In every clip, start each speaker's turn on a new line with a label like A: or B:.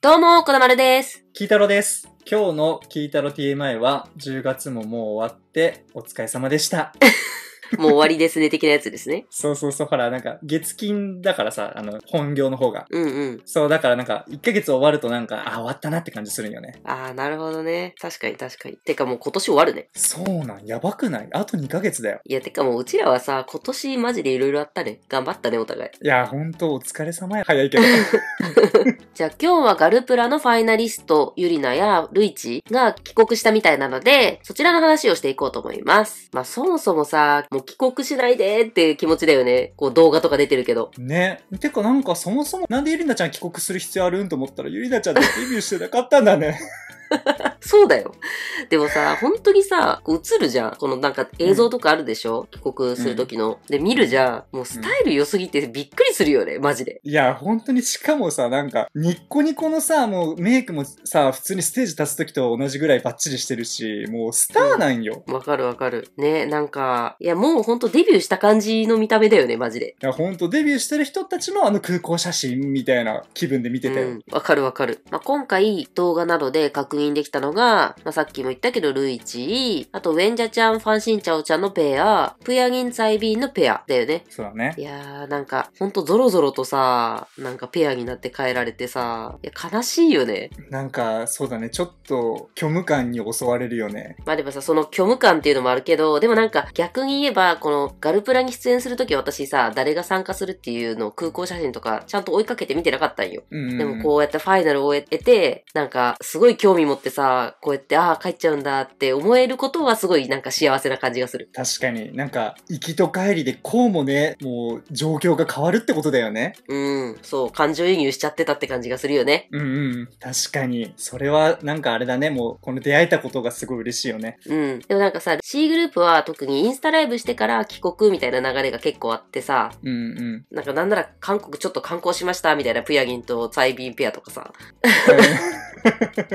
A: どうも、こだまるです。
B: きいたろです。今日のきいたろ TMI は10月ももう終わってお疲れ様でした。もう終わりですね、
A: 的なやつですね。
B: そうそうそう、ほら、なんか、月金だからさ、あの、本業の方が。うんうん。そう、だからなんか、1ヶ月終わるとなんか、あ、終わったなって感じするんよね。
A: ああ、なるほどね。確かに確かに。てかもう今年終わるね。そうなん、やばくないあと2ヶ月だよ。いや、てかもううちらはさ、今年マジでいろいろあったね。頑張ったね、お互い。
B: いや、ほんと、お疲れ様や。早いけど。
A: じゃあ今日はガルプラのファイナリスト、ユリナやルイチが帰国したみたいなので、そちらの話をしていこうと思います。まあそもそもさ、も帰国しないでっていう気持ちだよね。こう動画とか出てるけど。
B: ね。てかなんかそもそもなんでゆりなちゃん帰国
A: する必要あるんと思ったら、ゆりなちゃんデビューしてなかったんだね。そうだよ。でもさ、本当にさ、映るじゃん。このなんか映像とかあるでしょ、うん、帰国するときの、で、見るじゃん。もうスタイル良すぎてびっくりするよね、マジで。
B: いや、本当にしかもさ、なんか、ニッコニコのさ、もうメイクもさ、普通にステージ立つときと同じぐらいバッチリしてるし、もうスターなんよ。わ、うん、かるわかる。ね、なんか、
A: いや、もう本当デビューした感じの見た目だよね、マジで。
B: いや、本当デビューしてる人たちのあの空港写真みたいな気分で見てたよ。わ、
A: かるわかる。まあ、今回動画などで確認できたのが、まあ、さっきも言ったけど、ルイチあと、ウェンジャちゃん、ファンシンチャオちゃんのペア、プヤギン・ツイビーのペアだよね。そうだね。いやー、なんか、ほんとゾロゾロとさ、なんかペアになって変えられてさ、いや、悲しいよね。
B: なんか、そうだね、ちょっと、虚無感に襲われるよね。
A: まあでもさ、その虚無感っていうのもあるけど、でもなんか、逆に言えば、この、ガルプラに出演するとき私さ、誰が参加するっていうのを空港写真とか、ちゃんと追いかけて見てなかったんよ。うんうん、でもこうやってファイナルを終えて、なんか、すごい興味味持ってさ、こうやって、ああ、帰っちゃうんだって思えることはすごいなんか幸せな感じがする。確かに、なんか、
B: 行きと帰りでこうもね、もう状況が変わるってことだよね。
A: うん、そう、感情移入しちゃってたって感じがするよね。
B: うんうん、確かに。それはなんかあれだね、もう、この出会えたことがすごい嬉しいよね。
A: うん。でもなんかさ、C グループは特にインスタライブしてから帰国みたいな流れが結構あってさ、うんうん。なんかなんなら韓国ちょっと観光しましたみたいなプヤギンとサイビンペアとかさ。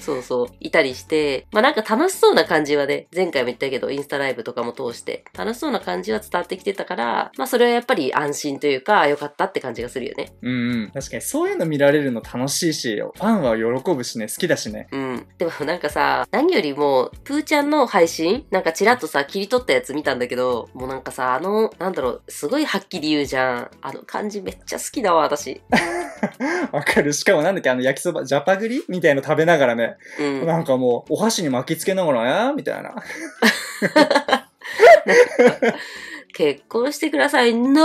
A: そうそう、いたりして、まあなんか楽しそうな感じはね、前回も言ったけど、インスタライブとかも通して、楽しそうな感じは伝わってきてたから、まあそれはやっぱり安心というか、良かったって感じがするよね。うん、うん、確かにそ
B: ういうの見られるの楽しいし、ファンは喜ぶしね、好きだしね。うん。
A: でもなんかさ、何よりも、プーちゃんの配信、なんかちらっとさ、切り取ったやつ見たんだけど、もうなんかさ、あの、なんだろう、すごいはっきり言うじゃん。あの感じめっちゃ好きだわ、私。
B: わかる。しかもなんだっけ、あの焼きそば、ジャパグリみたいの食べながらね、うん、なんかもう、お箸に巻きつけながら、えみたいな。
A: 結婚してください、ノ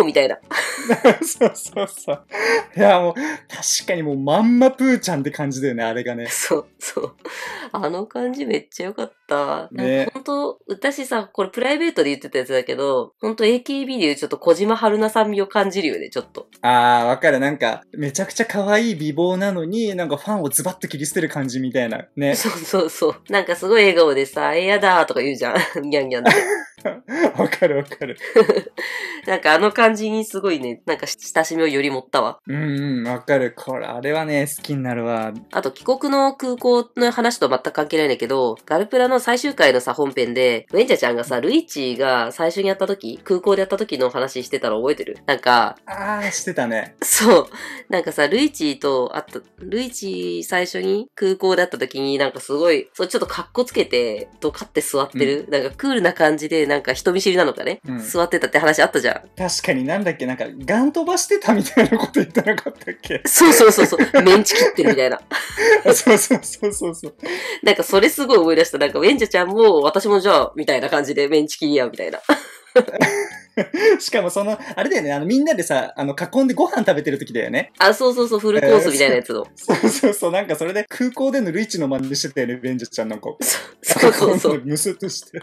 A: ーみたいな。
B: そうそうそう。いや、もう、確かにもうまんまプーちゃんって感じだよね、あれがね。そうそう。
A: あの感じめっちゃ良かった。ね。本当私さ、これプライベートで言ってたやつだけど、本当 AKB でいうちょっと小島春菜さん味を感じるよね、ちょっと。
B: あー、わかる。なんか、めちゃくちゃ可愛い美貌なのに、なんかファンをズバッと切り捨てる感じみたいな。ね。そう
A: そうそう。なんかすごい笑顔でさ、え、やだーとか言うじゃん。ギャンギャンって。わかるわかる。なんかあの感じにすごいね、なんか親しみをより持ったわ。うんうん、わかる。これ、あれはね、好きになるわ。あと、帰国の空港の話と全く関係ないんだけど、ガルプラの最終回のさ、本編で、ウェンチャちゃんがさ、ルイチが最初にやった時、空港でやった時の話してたの覚えてるなんか、
B: あー、してたね。
A: そう。なんかさ、ルイッチと会った、ルイッチ最初に空港で会った時になんかすごい、そうちょっとかっこつけて、ドカって座ってる、うん、なんかクールな感じで、なんか人見知りなのかね、うん、座ってたって話あったじゃん。
B: 確かになんだっけ、なんか、ガン飛ばしてたみたいなこと言ってなかったっけそうそうそうそう、メンチ切ってるみたいな。そうそうそうそうそう。
A: なんかそれすごい思い出した。なんか、ウェンジャちゃんも、私もじゃあ、みたいな感じでメンチ切りや、みたいな。
B: しかもその、あれだよね、あの、みんなでさ、あの、囲んでご飯食べてる時だよね。
A: あ、そうそうそう、フルコースみたいなやつを。
B: そうそうそう、なんかそれで空港でのルイチの真似してたよね、ベンジャちゃんなんか。そうそうそう。むすっとして。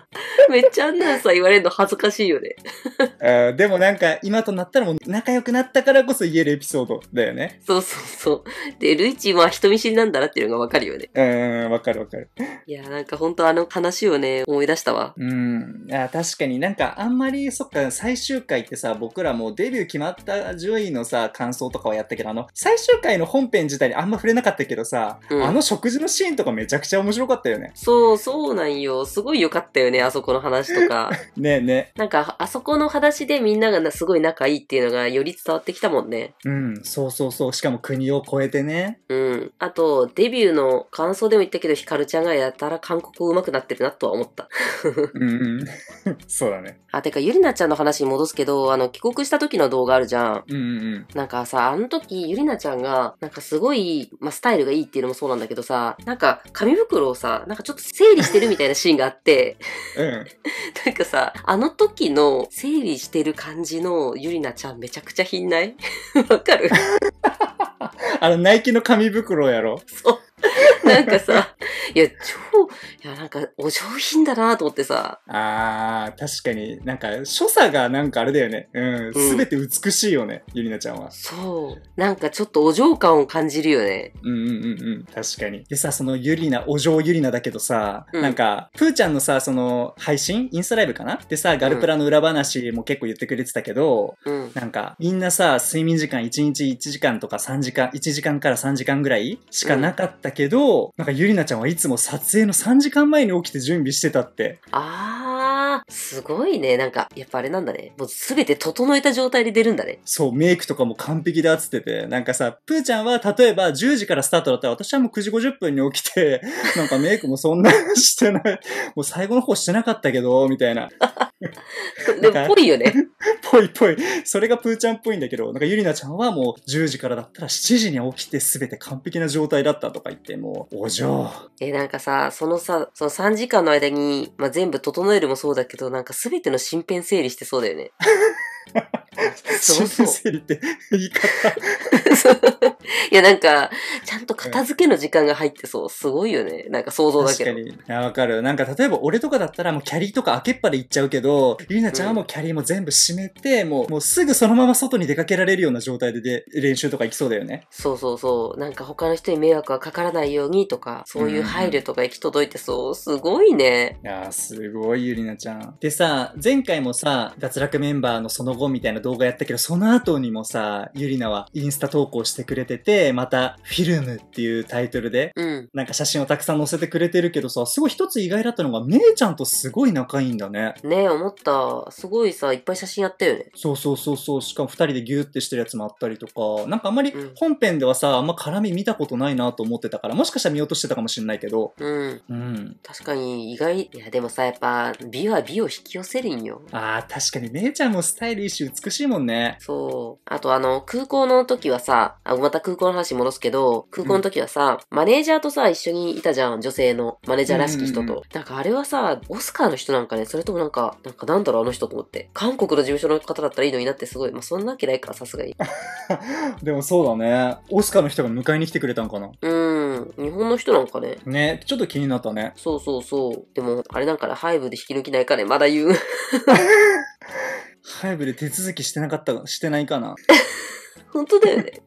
A: めっちゃあんなさ、言われるの恥ずかしいよね。
B: あでもなんか、今となったらもう仲良くなったからこそ言えるエピソード
A: だよね。そうそうそう。で、ルイチは人見知りなんだなっていうのがわかるよね。
B: うん、わかるわかる。
A: いや、なんか本当あの話をね、思い出したわ。
B: うん。
A: あ確かになんかあんま
B: り、そっか、最終回ってさ、僕らもうデビュー決まった順位のさ、感想とかをやったけど、あの、最終回の本編自体にあんま触れなかったけどさ、うん、あの食事のシーンとかめちゃくちゃ面白かったよね。
A: そう、そうなんよ。すごい良かったよね、あそこの話とか。
B: ねえね。
A: なんか、あそこの話でみんながすごい仲いいっていうのがより伝わってきたもんね。
B: うん、そうそうそう。しかも国を越えてね。
A: うん。あと、デビューの感想でも言ったけど、ヒカルちゃんがやたら韓国上手くなってるなとは思った。うんうん。そうだね。あ、てか、ゆりなちゃんの話話に戻すけど、あの、帰国した時の動画あるじゃん。うんうんなんかさ、あの時、ゆりなちゃんが、なんかすごい、まあ、スタイルがいいっていうのもそうなんだけどさ、なんか、紙袋をさ、なんかちょっと整理してるみたいなシーンがあって、うん。なんかさ、あの時の整理してる感じのゆりなちゃんめちゃくちゃひんない わかる
B: あの、ナイキの紙袋やろそう。
A: なんかさ、いや、超、
B: いや、なんか、お上
A: 品だなと思ってさ。
B: あー、確かに、なんか、所作がなんかあれだよね。うん、すべ、て美しいよね、ゆりなちゃんは。
A: そう。なんかちょっとお嬢感を感じるよね。
B: うんうんうんうん、確かに。でさ、そのゆりな、お嬢ゆりなだけどさ、うん、なんか、ぷーちゃんのさ、その、配信インスタライブかなでさ、ガルプラの裏話も結構言ってくれてたけど、うん、なんか、みんなさ、睡眠時間1日1時間とか3時間、1時間から3時間ぐらいしかなかったけど、うんなんかゆりなちゃんはいつも撮影の3時間前に起きて準備してたって。
A: あー、すごいね。なんか、やっぱあれなんだね。もうすべて整えた状態で出るんだね。
B: そう、メイクとかも完璧だっつってて。なんかさ、プーちゃんは例えば10時からスタートだったら私はもう9時50分に起きて、なんかメイクもそんなしてない。もう最後の方してなかったけど、みたいな。でも、ぽいよね。ぽいぽい。それがプーちゃんっぽいんだけど、なんかゆりなちゃんはもう10時からだったら7時に起きて全て完璧な状態だったとか言って、もう、お嬢。
A: え、なんかさ、そのさ、その3時間の間に、まあ、全部整えるもそうだけど、なんか全ての身辺整理してそうだよね。そうそう。整理って言い方。いや、なんか、ちゃんと片付けの時間が入ってそう。すごいよね。なんか想像だけど。確かに。い
B: や、わかる。なんか、例えば俺とかだったらもうキャリーとか開けっぱで行っちゃうけど、ゆりなちゃんはもうキ
A: ャリーも全部閉め
B: て、うん、もう、もうすぐそのまま外に出かけられるような状態でで練習とか行きそうだよ
A: ね。そうそうそう。なんか他の人に迷惑がかからないようにとか、そういう配慮とか行き届いてそう。すごいね。
B: いや、すごいゆりなちゃん。でさ、前回もさ、脱落メンバーのその後みたいな動動画やったけど、その後にもさ、ゆりなはインスタ投稿してくれてて、また、フィルムっていうタイトルで、うん、なんか写真をたくさん載せてくれてるけどさ、すごい一つ意外だったのが、めいちゃんとすごい仲いいんだね。
A: ねえ、思った。すごいさ、いっぱい写真やったよね。
B: そうそうそうそう。しかも二人でギューってしてるやつもあったりとか、なんかあんまり本編ではさ、あんま絡み見たことないなと思ってたから、もしかしたら見落としてたかもしれないけど。うん。うん。
A: 確かに、意外、いやでもさ、やっぱ、美は美を引き寄せるんよ。
B: ああ、確かに、めいちゃんもスタイルいいし、美しいもん
A: ね。そう。あとあの、空港の時はさ、あ、また空港の話戻すけど、空港の時はさ、うん、マネージャーとさ、一緒にいたじゃん、女性の、マネージャーらしき人と。うんうんなんかあれはさ、オスカーの人なんかね、それともなんか、なんかなんだろうあの人と思って。韓国の事務所の方だったらいいのになってすごい、まあそんなわけないからさすがに。
B: でもそうだね。オスカーの人が迎えに来てくれたんかな。
A: うん。日本の人なんかね。ね、ちょっと気になったね。そうそうそう。でも、あれなんかね、ハイブで引き抜きないかね、まだ言う。
B: 早部で手続きしてなかった、してないかな。本当だよ
A: ね。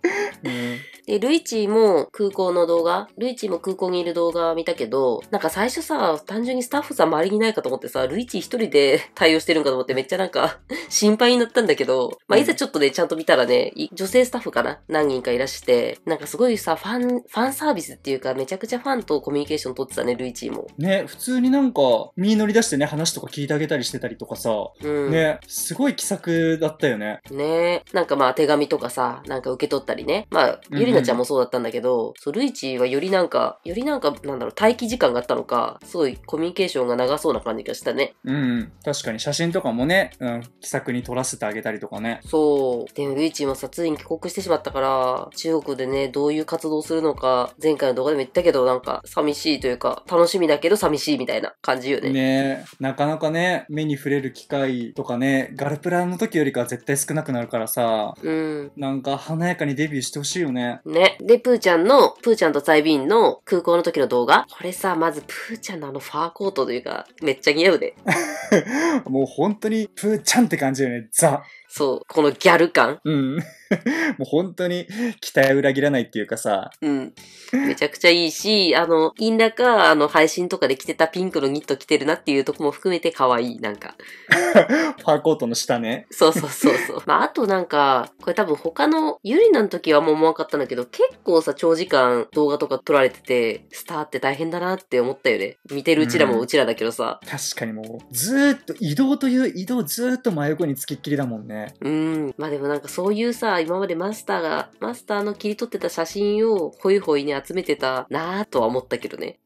A: うんで、ルイチも空港の動画、ルイチも空港にいる動画見たけど、なんか最初さ、単純にスタッフさん周りにいないかと思ってさ、ルイチ一人で対応してるんかと思ってめっちゃなんか心配になったんだけど、まあ、いざちょっとね、ちゃんと見たらね、女性スタッフかな何人かいらして、なんかすごいさ、ファン、ファンサービスっていうか、めちゃくちゃファンとコミュニケーション取ってたね、ルイチも。
B: ね、普通になんか、身乗り出してね、話とか聞いてあげたりしてたりとかさ、うん、ね、すごい気さくだったよね。
A: ね、なんかまあ手紙とかさ、なんか受け取ったりね。まあ、ゆりなちゃんもそうだったんだけど、うんうん、そう、ルイチはよりなんか、よりなんか、なんだろう、待機時間があったのか、すごいコミュニケーションが長そうな感じがしたね。
B: うん、うん、確かに写真とかもね、うん、気さくに撮らせてあげたりとかね。
A: そう。でも、ルイチもさ、ついに帰国してしまったから、中国でね、どういう活動するのか、前回の動画でも言ったけど、なんか、寂しいというか、楽しみだけど寂しいみたいな感じよね。
B: ねなかなかね、目に触れる機会とかね、ガルプラの時よりかは絶対少なくなるからさ、うん、なんか華やかにデビューしてほしいよね。
A: ね。で、プーちゃんの、プーちゃんとサイビーンの空港の時の動画。これさ、まずプーちゃんのあのファーコートというか、めっちゃ似合うで。
B: もう本当にプーちゃんって感じだよね。ザ。そう、このギャル感。うん。もう本当に期待を裏切らないっていうかさ。
A: うん。めちゃくちゃいいし、あの、インナか、あの、配信とかで着てたピンクのニット着てるなっていうとこも含めて可愛い、なんか。
B: パーコートの下ね。
A: そうそうそうそう。まあ、あとなんか、これ多分他の、ゆりなの時はもう思わかったんだけど、結構さ、長時間動画とか撮られてて、スターって大変だなって思ったよね。見てるうちらもうちらだけどさ。う
B: ん、確かにもう、ずっと移動という移動ずっと真横につきっきりだもんね。
A: うん。まあでもなんかそういうさ、今までマスターが、マスターの切り取ってた写真をホイホイに集めてたなぁとは思ったけどね。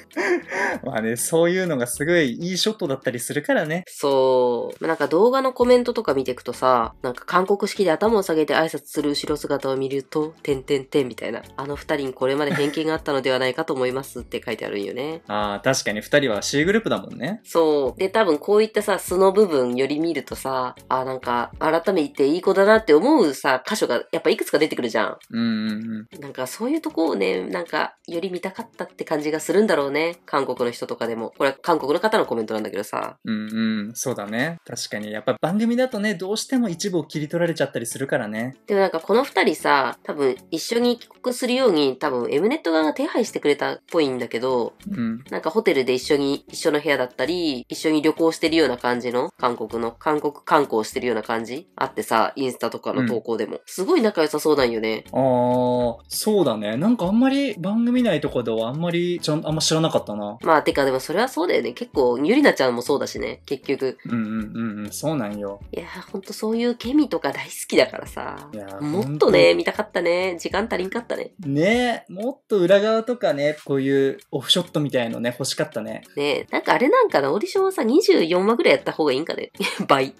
B: まあね、そういうのがすごいいいショットだったりするからね。
A: そう。なんか動画のコメントとか見ていくとさ、なんか韓国式で頭を下げて挨拶する後ろ姿を見ると、てんてんてんみたいな。あの二人にこれまで偏見があったのではないかと思いますって書いてあるんよね。
B: ああ、確かに二人は C グループだもんね。
A: そう。で、多分こういったさ、素の部分より見るとさ、あ、なんかか、改めていい子だなって思うさ、箇所がやっぱいくつか出てくるじゃん。
B: うん、うん、
A: なんかそういうとこをね、なんか、より見たかったって感じがするんだろうね。韓国の人とかでも。これは韓国の方のコメントなんだけどさ。うんうん、
B: そうだね。確かに。やっぱ番組だとね、どうしても一部を切り取られちゃったりするからね。
A: でもなんかこの二人さ、多分一緒に帰国するように、多分 M ネット側が手配してくれたっぽいんだけど、うん、なんかホテルで一緒に、一緒の部屋だったり、一緒に旅行してるような感じの、韓国の、韓国観光してるようなな感じあってさ、インスタとかの投稿でも。うん、すごい仲良さそうなんよね。あ
B: あ、そうだね。なんかあんまり番組内とかではあんまりちゃん、あんま知らなかった
A: な。まあ、てかでもそれはそうだよね。結構、ゆりなちゃんもそうだしね、結局。
B: うんうんうんうん、そうなんよ。いや
A: ほんとそういうケミとか大好きだからさ。もっとね、見たかったね。時間足りんかったね。
B: ねもっと裏側とかね、こういうオフショットみたいのね、欲しかったね。
A: ねなんかあれなんかな、オーディションはさ、24話ぐらいやった方がいいんかね。
B: 倍。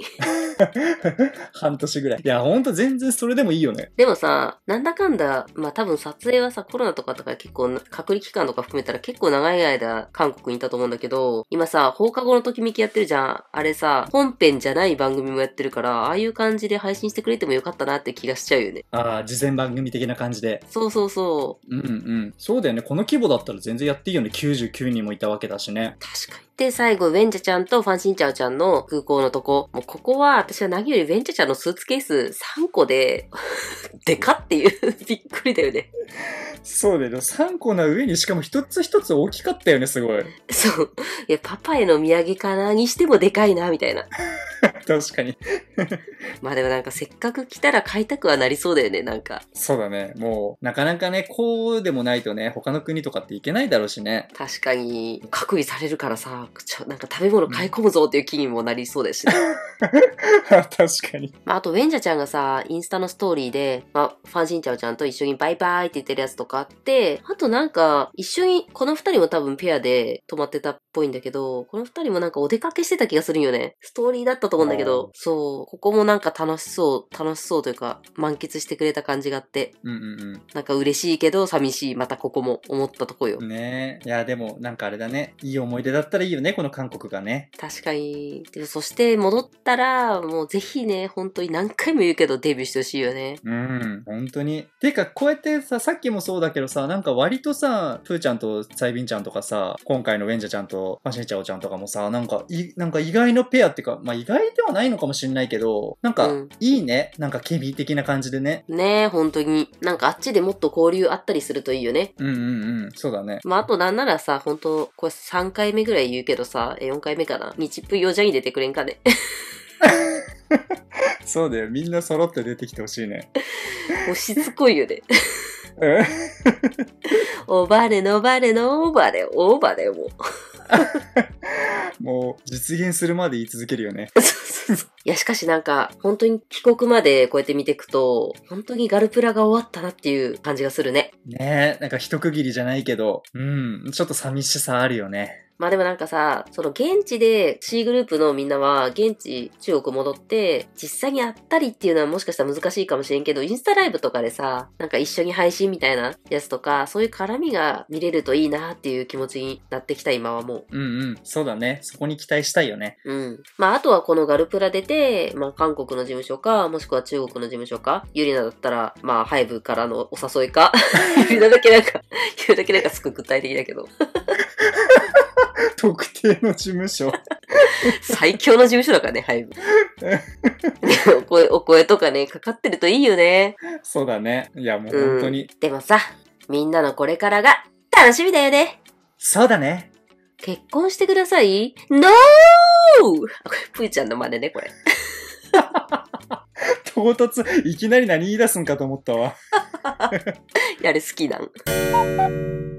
B: 半年ぐらい。いや、ほんと全然それでもいいよね。
A: でもさ、なんだかんだ、まあ多分撮影はさ、コロナとかとか結構、隔離期間とか含めたら結構長い間韓国にいたと思うんだけど、今さ、放課後のときめきやってるじゃん。あれさ、本編じゃない番組もやってるから、ああいう感じで配信してくれてもよかったなって気がしちゃうよね。
B: ああ、事前番組的な感じで。
A: そうそうそ
B: う。うんうん。そうだよね。この規模だったら全然やっていいよね。99人もいたわけだしね。確
A: かに。で、最後、ウェンチャちゃんとファンシンチャオちゃんの空港のとこ。もうここは、私は何よりウェンチャちゃんのスーツケース3個で でかっていう びっくりだよね。そうだよ。3個な上に、しかも一つ一つ大きかったよね、すごい。そう。いや、パパへの土産かなにしてもでかいな、みたいな。確かに。まあでもなんかせっかく来たら買いたくはなりそうだよね、なんか。
B: そうだね。もう、なかなかね、こうでもないとね、他の国とかって行けないだろうしね。確かに、
A: 隔離されるからさ、ちょなんか食べ物買い込むぞっていう気にもなりそうだし、ね。確かに。まあ、あと、ウェンジャちゃんがさ、インスタのストーリーで、まあ、ファンシンチャオちゃんと一緒にバイバイって言ってるやつとかあって、あとなんか、一緒に、この二人も多分ペアで泊まってたっぽいんだけど、この二人もなんかお出かけしてた気がするんよね。ストーリーだったと思うんだけど、そう、ここもなんか楽しそう、楽しそうというか、満喫してくれた感じがあって、うんうんうん。なんか嬉しいけど、寂しい、またここも思ったとこよ。
B: ねいや、でも、なんかあれだね。いい思い出だったらいいよね、この韓国がね。
A: 確かに。でそして戻っったら、もうぜひね、本当に何回も言うけどデビューしてほしいよね。
B: うん、本当に。てか、こうやってさ、さっきもそうだけどさ、なんか割とさ、プーちゃんとサイビンちゃんとかさ、今回のウェンジャちゃんとマシンチャオちゃんとかもさ、なんか、い、なんか意外のペアっていうか、まあ意外ではないのかもしれないけど、なんか、いいね。なんかケビー的な感じでね。
A: ねえ、本当に。なんかあっちでもっと交流あったりするといいよね。
B: うんうんうん、そうだね。
A: まああとなんならさ、本当これ3回目ぐらい言うけどさ、4回目かな。日プよ。ジャに出てくれんかね。
B: そうだよ。みんな揃って出てきてほしいね。
A: もうしつこいよね。おばれのばれのおばれ、おばれも。
B: もう実現するまで言い続けるよね。
A: いや、しかしなんか、本当に帰国までこうやって見ていくと、本当にガルプラが終わったなっていう感じがするね。
B: ねえ、なんか一区切りじゃないけど、うん、ちょっと寂しさあるよね。
A: まあでもなんかさ、その現地で C グループのみんなは現地中国戻って実際に会ったりっていうのはもしかしたら難しいかもしれんけど、インスタライブとかでさ、なんか一緒に配信みたいなやつとか、そういう絡みが見れるといいなっていう気持ちになってきた今はも
B: う。うんうん、そうだね。そこに期待したいよね。うん。
A: まああとはこのガルプラ出て、まあ韓国の事務所か、もしくは中国の事務所か、ユリナだったら、まあハイブからのお誘いか、ユリナだけなんか、ユリナだけなんかすごく具体的だけど。
B: 特定の事務所。
A: 最強の事務所だからね、ハイブ。お声、お声とかね、かかってるといいよね。そうだね。いや、もう本当に。でもさ、みんなのこれからが楽しみだよね。そうだね。結婚してください ?No! これ、ぷーちゃんの真似ね、これ。
B: 唐突、いきなり何言い出すんかと思ったわ。
A: やる好きなん。